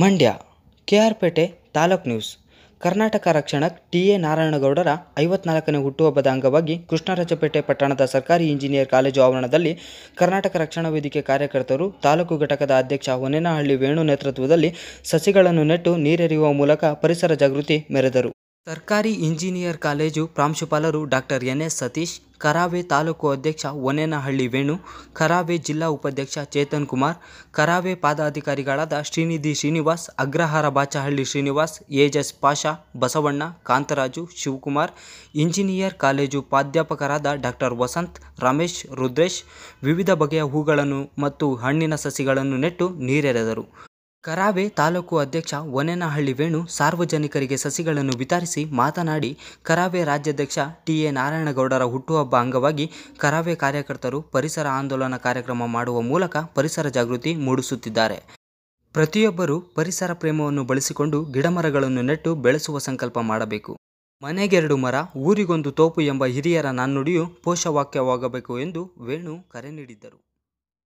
Mandya KR Pete taluk Pete news Karnataka ರಕ್ಷಣಕ್ T A ನಾರಾಯಣಗೌಡರ ಐವತ್ನಾಲ್ಕನೇ ಹುಟ್ಟುಹಬ್ಬದ ಅಂಗವಾಗಿ ಕೃಷ್ಣರಾಜಪೇಟೆ ಪಟ್ಟಣದ ಸರ್ಕಾರಿ ಇಂಜಿನಿಯರ್ ಕಾಲೇಜು ಆವರಣದಲ್ಲಿ ಕರ್ನಾಟಕ ರಕ್ಷಣಾ ವೇದಿಕೆ ಕಾರ್ಯಕರ್ತರು ತಾಲೂಕು ಘಟಕದ ಅಧ್ಯಕ್ಷ ಹೊನೇನಹಳ್ಳಿ ವೇಣು ನೇತೃತ್ವದಲ್ಲಿ ಸಸಿಗಳನ್ನು ನೆಟ್ಟು ನೀರೆರೆಯುವ ಮೂಲಕ ಪರಿಸರ ಜಾಗೃತಿ ಮೆರೆದರು ಸರ್ಕಾರಿ ಇಂಜಿನಿಯರ್ ಕಾಲೇಜು ಪ್ರಾಂಶುಪಾಲರು doctor N S Satish Karave taluk ಅಧ್ಯಕ್ಷ ಒನೇನಹಳ್ಳಿ ವೇಣು ಕರಾವೆ ಜಿಲ್ಲಾ ಉಪಾಧ್ಯಕ್ಷ ಚೇತನ್ ಕುಮಾರ್ ಕರಾವೆ ಪಾದಾಧಿಕಾರಿಗಳಾದ ಶ್ರೀನಿಧಿ ಶ್ರೀನಿವಾಸ್ ಅಗ್ರಹಾರ ಬಾಚಹಳ್ಳಿ ಶ್ರೀನಿವಾಸ್ ಏಜಸ್ ಪಾಷಾ ಬಸವಣ್ಣ ಕಾಂತರಾಜು ಶಿವಕುಮಾರ್ ಇಂಜಿನಿಯರ್ ಕಾಲೇಜು ಪ್ರಾಧ್ಯಾಪಕರಾದ ಡಾಕ್ಟರ್ ವಸಂತ್ ರಮೇಶ್ ರುದ್ರೇಶ್ ವಿವಿಧ ಬಗೆಯ ಹೂಗಳನ್ನು ಮತ್ತು ಹಣ್ಣಿನ ಸಸಿಗಳನ್ನು ನೆಟ್ಟು ನೀರೆರೆದರು ಕರಾವೆ ತಾಲೂಕು ಅಧ್ಯಕ್ಷ ಒನೆನಹಳ್ಳಿ ವೇಣು ಸಾರ್ವಜನಿಕರಿಗೆ ಸಸಿಗಳನ್ನು ವಿತರಿಸಿ ಮಾತನಾಡಿ ಕರಾವೆ ರಾಜ್ಯಾಧ್ಯಕ್ಷ ಟಿ ಎ ನಾರಾಯಣಗೌಡರ ಹುಟ್ಟುಹಬ್ಬ ಅಂಗವಾಗಿ ಕರಾವೆ ಕಾರ್ಯಕರ್ತರು ಪರಿಸರ ಆಂದೋಲನ ಕಾರ್ಯಕ್ರಮ ಮಾಡುವ ಮೂಲಕ ಪರಿಸರ ಜಾಗೃತಿ ಮೂಡಿಸುತ್ತಿದ್ದಾರೆ ಪ್ರತಿಯೊಬ್ಬರೂ ಪರಿಸರ ಪ್ರೇಮವನ್ನು ಬಳಸಿಕೊಂಡು ಗಿಡಮರಗಳನ್ನು ನೆಟ್ಟು ಬೆಳೆಸುವ ಸಂಕಲ್ಪ ಮಾಡಬೇಕು ಮನೆಗೆರಡು ಮರ ಊರಿಗೊಂದು ತೋಪು ಎಂಬ ಹಿರಿಯರ ನಾಣ್ಣುಡಿಯು ಪೋಷವಾಕ್ಯವಾಗಬೇಕು ಎಂದು ವೇಣು ಕರೆ ನೀಡಿದ್ದರು